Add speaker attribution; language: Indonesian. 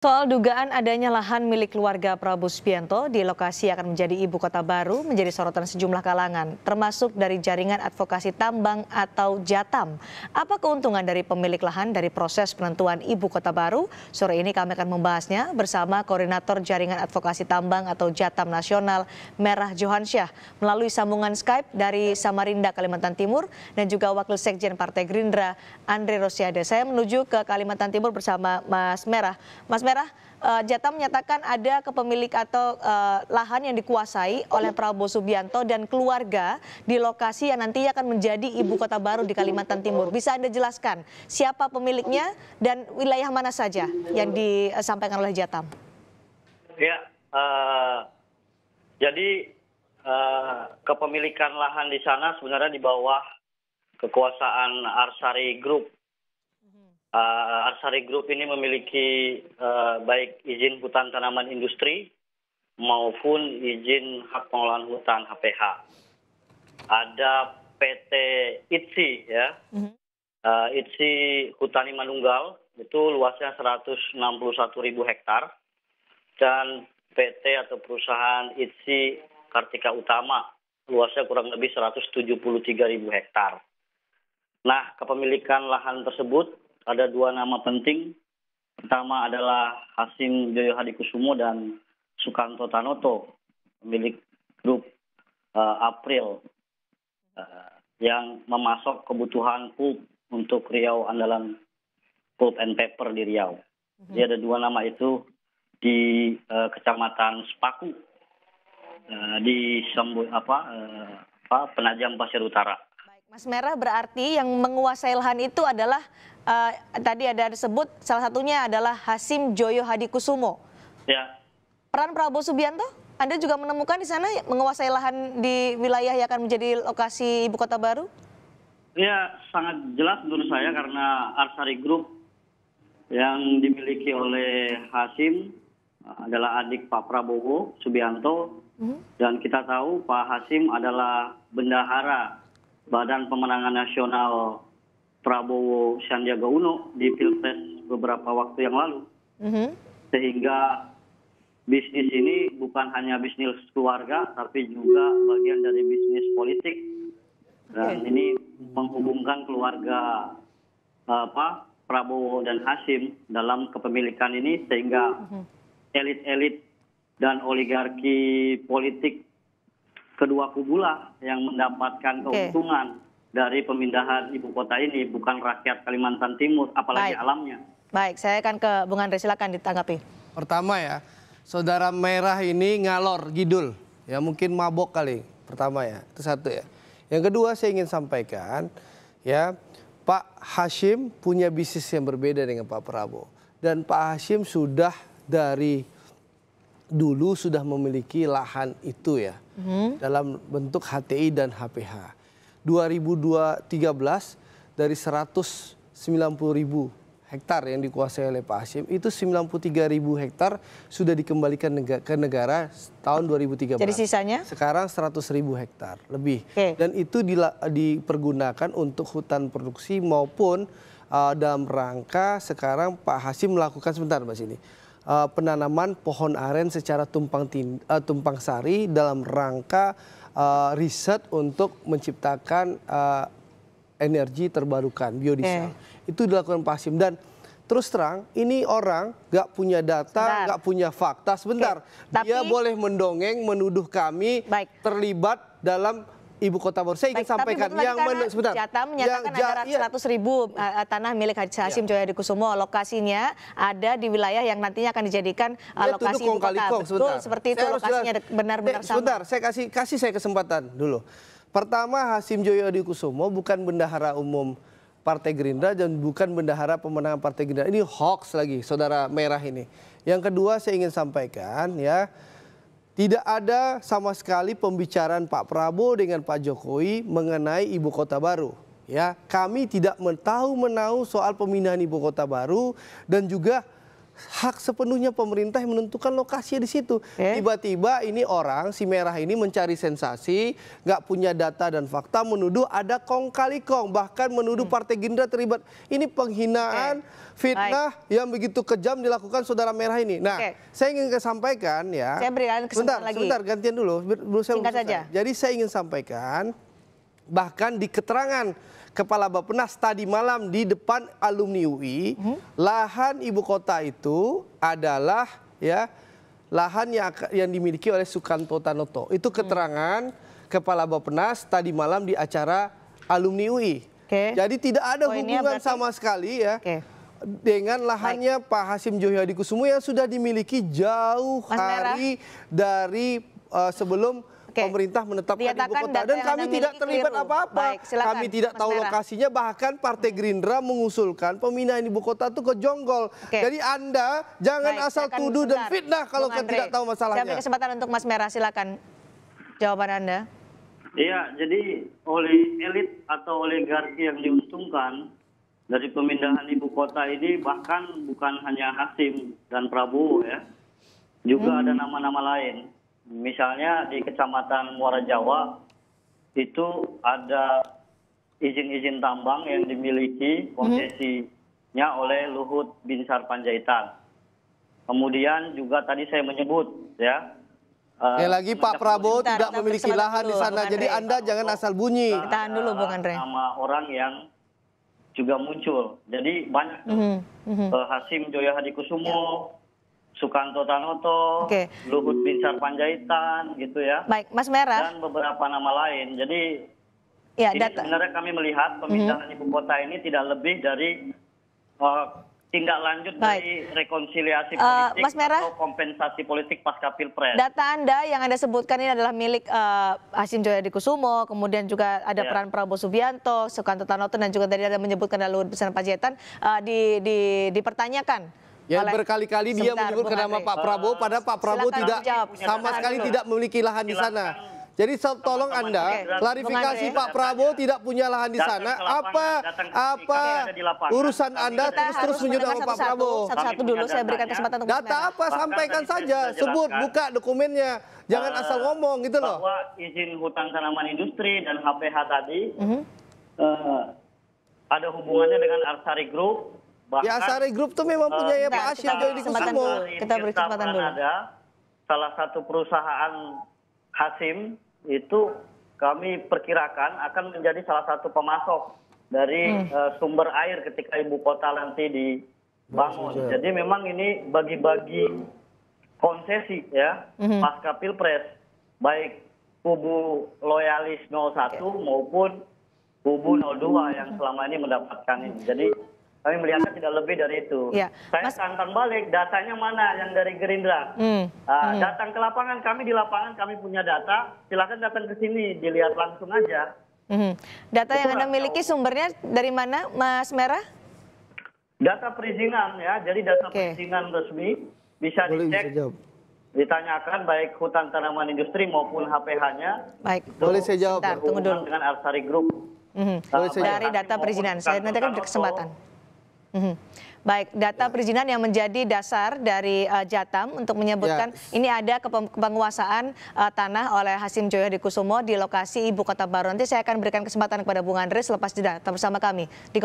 Speaker 1: Soal dugaan adanya lahan milik keluarga Prabowo Subianto di lokasi akan menjadi ibu kota baru menjadi sorotan sejumlah kalangan, termasuk dari jaringan advokasi tambang atau Jatam. Apa keuntungan dari pemilik lahan dari proses penentuan ibu kota baru? Sore ini kami akan membahasnya bersama Koordinator Jaringan Advokasi Tambang atau Jatam Nasional Merah Johansyah melalui sambungan Skype dari Samarinda, Kalimantan Timur dan juga Wakil Sekjen Partai Gerindra Andre Rosiade. Saya menuju ke Kalimantan Timur bersama Mas Merah. Mas Merah Merah uh, Jatah menyatakan ada kepemilik atau uh, lahan yang dikuasai oleh Prabowo Subianto dan keluarga di lokasi yang nantinya akan menjadi ibu kota baru di Kalimantan Timur. Bisa Anda jelaskan siapa pemiliknya dan wilayah mana saja yang disampaikan oleh Jatam?
Speaker 2: Ya, uh, jadi uh, kepemilikan lahan di sana sebenarnya di bawah kekuasaan Arsari Group uh, Arsari Group ini memiliki uh, baik izin hutan tanaman industri maupun izin hak pengelolaan hutan HPH. Ada PT ITSI ya, mm-hmm. uh, ITSI Hutani Manunggal itu luasnya 161 ribu hektar dan PT atau perusahaan ITSI Kartika Utama luasnya kurang lebih 173 ribu hektar. Nah, kepemilikan lahan tersebut ada dua nama penting. Pertama adalah Hasim Joyo Hadikusumo dan Sukanto Tanoto, pemilik grup uh, April, uh, yang memasok kebutuhan pulp untuk Riau Andalan Pulp and Paper di Riau. Mhm. Jadi ada dua nama itu di uh, Kecamatan Sepaku, uh, di Sambu, apa, uh, apa Penajam Pasir Utara.
Speaker 1: Mas Merah berarti yang menguasai lahan itu adalah uh, tadi ada disebut salah satunya adalah Hasim Joyo Hadi Kusumo. Ya. Peran Prabowo Subianto? Anda juga menemukan di sana menguasai lahan di wilayah yang akan menjadi lokasi ibu kota baru?
Speaker 2: Ya, sangat jelas menurut saya karena Arsari Group yang dimiliki oleh Hasim eh, adalah adik Pak Prabowo Subianto mhm. dan kita tahu Pak Hasim adalah bendahara Badan Pemenangan Nasional Prabowo Sandiaga Uno di Pilpres beberapa waktu yang lalu. Mm -hmm. Sehingga bisnis ini bukan hanya bisnis keluarga, tapi juga bagian dari bisnis politik. Dan okay. ini menghubungkan keluarga apa Prabowo dan Hasim dalam kepemilikan ini sehingga mm-hmm. elit-elit dan oligarki politik kedua kubulah yang mendapatkan keuntungan okay. dari pemindahan ibu kota ini bukan rakyat Kalimantan Timur apalagi Baik. alamnya.
Speaker 1: Baik, saya akan ke Bung Andre
Speaker 3: silakan ditanggapi. Pertama ya, saudara merah ini ngalor gidul. Ya mungkin mabok kali pertama ya. Itu satu ya. Yang kedua saya ingin sampaikan ya, Pak Hashim punya bisnis yang berbeda dengan Pak Prabowo dan Pak Hashim sudah dari dulu sudah memiliki lahan itu ya hmm. dalam bentuk HTI dan HPH. 2013 dari 190 ribu hektar yang dikuasai oleh Pak Hashim itu 93 ribu hektar sudah dikembalikan negara, ke negara tahun 2013. Jadi sisanya? Sekarang 100 ribu hektar lebih. Okay. Dan itu di, dipergunakan untuk hutan produksi maupun uh, dalam rangka sekarang Pak Hashim melakukan sebentar mas ini uh, penanaman pohon aren secara tumpang tind- uh, eh, tumpang sari dalam rangka uh, riset untuk menciptakan uh, energi terbarukan biodiesel. Eh. Itu dilakukan Pasim dan terus terang ini orang gak punya data, Bentar. gak punya fakta. Sebentar, Oke, dia Tapi... boleh mendongeng menuduh kami Baik. terlibat dalam ibu kota baru. Saya ingin Baik, sampaikan tapi yang men sebentar. Jatah menyatakan yang,
Speaker 1: ada ja, 100 iya. ribu uh, tanah milik Haji Hashim iya. Kusumo, Lokasinya ada di wilayah yang nantinya akan dijadikan uh, lokasi ibu kota. Kong, Betul, seperti itu saya lokasinya benar-benar sama. Sebentar, saya
Speaker 3: kasih kasih saya kesempatan dulu. Pertama Hasim Kusumo bukan bendahara umum Partai Gerindra dan bukan bendahara pemenangan Partai Gerindra. Ini hoax lagi saudara merah ini. Yang kedua saya ingin sampaikan ya tidak ada sama sekali pembicaraan Pak Prabowo dengan Pak Jokowi mengenai ibu kota baru. Ya, kami tidak tahu menau soal pemindahan ibu kota baru dan juga hak sepenuhnya pemerintah yang menentukan lokasinya di situ. Ya. Tiba-tiba eh? ini orang si merah ini mencari sensasi, nggak punya data dan fakta, menuduh ada kong kali kong, bahkan menuduh hmm. Partai Gerindra terlibat. Ini penghinaan, eh? fitnah Baik. yang begitu kejam dilakukan saudara merah ini. Nah, okay. saya ingin sampaikan ya. Saya berikan sebentar, lagi. Sebentar, gantian dulu. saya saja. Jadi saya ingin sampaikan bahkan di keterangan Kepala Bappenas tadi malam di depan alumni UI, hmm? lahan ibu kota itu adalah ya lahan yang yang dimiliki oleh Sukanto Tanoto. Itu hmm. keterangan hmm. Kepala Bappenas tadi malam di acara alumni UI. Okay. Jadi tidak ada oh, hubungan berarti... sama sekali ya. Okay. Dengan lahannya Baik. Pak Hasim Johyadi Kusumo yang sudah dimiliki jauh hari dari uh, sebelum okay. pemerintah menetapkan Diatakan ibu kota dan kami tidak terlibat apa-apa.
Speaker 1: Kami tidak tahu Merah. lokasinya
Speaker 3: bahkan Partai Gerindra mengusulkan pemindahan ibu kota itu ke Jonggol. Okay. Jadi Anda jangan
Speaker 2: Baik, asal tuduh dan
Speaker 1: fitnah kalau tidak tahu masalahnya. Saya kesempatan untuk Mas Merah silakan. Jawaban Anda.
Speaker 2: Iya, jadi oleh elit atau oleh oligarki yang diuntungkan dari pemindahan ibu kota ini bahkan bukan hanya Hasim dan Prabowo ya. Juga hmm. ada nama-nama lain. Misalnya di Kecamatan Muara Jawa itu ada izin-izin tambang yang dimiliki mhm. konsesinya oleh Luhut Binsar Panjaitan. Kemudian juga tadi saya menyebut ya. Ya lagi Pak
Speaker 3: Prabowo bentar, tidak memiliki lahan dulu, di sana, jadi Anda jangan asal bunyi. Nah,
Speaker 2: Tahan dulu Bung Andre. Nama orang yang juga muncul. Jadi banyak
Speaker 1: mm -hmm.
Speaker 2: Hasim Joya Hadikusumo, Sukanto Tanoto, okay. Luhut Binsar Panjaitan, gitu ya.
Speaker 1: Baik, Mas Merah.
Speaker 2: Dan beberapa nama lain. Jadi
Speaker 1: ya, ini data. sebenarnya
Speaker 2: kami melihat pemindahan mm -hmm. ibu kota ini tidak lebih dari uh, tindak lanjut Baik. dari rekonsiliasi eh, politik Mas Merah, atau kompensasi politik pasca pilpres. Data
Speaker 1: Anda yang Anda sebutkan ini adalah milik uh, Hasim Kusumo. kemudian juga ada ya. peran Prabowo Subianto, Sukanto Tanoto, dan juga tadi ada menyebutkan Luhut Binsar Panjaitan uh, di, di, dipertanyakan Ya berkali-kali dia menyebut nama Pak Prabowo, padahal Pak Prabowo tidak sama sekali tidak memiliki lahan di sana.
Speaker 3: Jadi tolong Anda klarifikasi Pak Prabowo tidak punya lahan di sana. Apa apa urusan Anda terus-terus menyebut Pak Prabowo? Satu-satu dulu saya berikan kesempatan untuk Data apa sampaikan saja, sebut buka dokumennya. Jangan asal ngomong gitu loh.
Speaker 2: Bahwa izin hutang tanaman industri dan HPH tadi mhm. eh, ada hubungannya dengan Arsari Group Bahkan, ya Asari Group tuh memang punya uh, ya eh, Pak Asyil Kusumo. Kita
Speaker 1: beri kesempatan dulu. Ada
Speaker 2: salah satu perusahaan Hasim itu kami perkirakan akan menjadi salah satu pemasok dari hmm. uh, sumber air ketika ibu kota nanti dibangun. Jadi memang ini bagi-bagi konsesi ya hmm. pasca pilpres baik kubu loyalis 01 okay. maupun kubu 02 yang selama ini mendapatkan ini. Jadi kami melihatnya tidak lebih dari itu. Ya. Saya Mas... tantang balik datanya mana yang dari Gerindra.
Speaker 1: Hmm. Uh, hmm. Datang
Speaker 2: ke lapangan kami di lapangan kami punya data. Silakan datang ke sini dilihat langsung aja.
Speaker 1: Hmm. Data itu yang anda miliki tahu. sumbernya dari mana, Mas Merah?
Speaker 2: Data perizinan ya, jadi data okay. perizinan resmi bisa Boleh dicek. Bisa Ditanyakan baik hutan tanaman industri maupun
Speaker 1: HPH-nya. Baik. Boleh saya jawab. Bentar, tunggu dulu. Dengan Arsari Group. Mm -hmm. Boleh saya jawab. dari data perizinan. Saya nanti akan berkesempatan. Mhm. Baik, data ya. perizinan yang menjadi dasar dari uh, Jatam untuk menyebutkan ya. ini ada kepenguasaan uh, tanah oleh Hasim Joyo di Kusumo di lokasi Ibu Kota Baru. Nanti saya akan berikan kesempatan kepada Bung Andres lepas jeda. Tetap bersama kami di